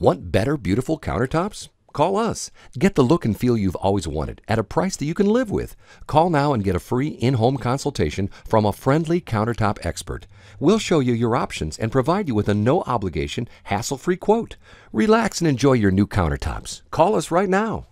Want better, beautiful countertops? Call us. Get the look and feel you've always wanted at a price that you can live with. Call now and get a free in home consultation from a friendly countertop expert. We'll show you your options and provide you with a no obligation, hassle free quote. Relax and enjoy your new countertops. Call us right now.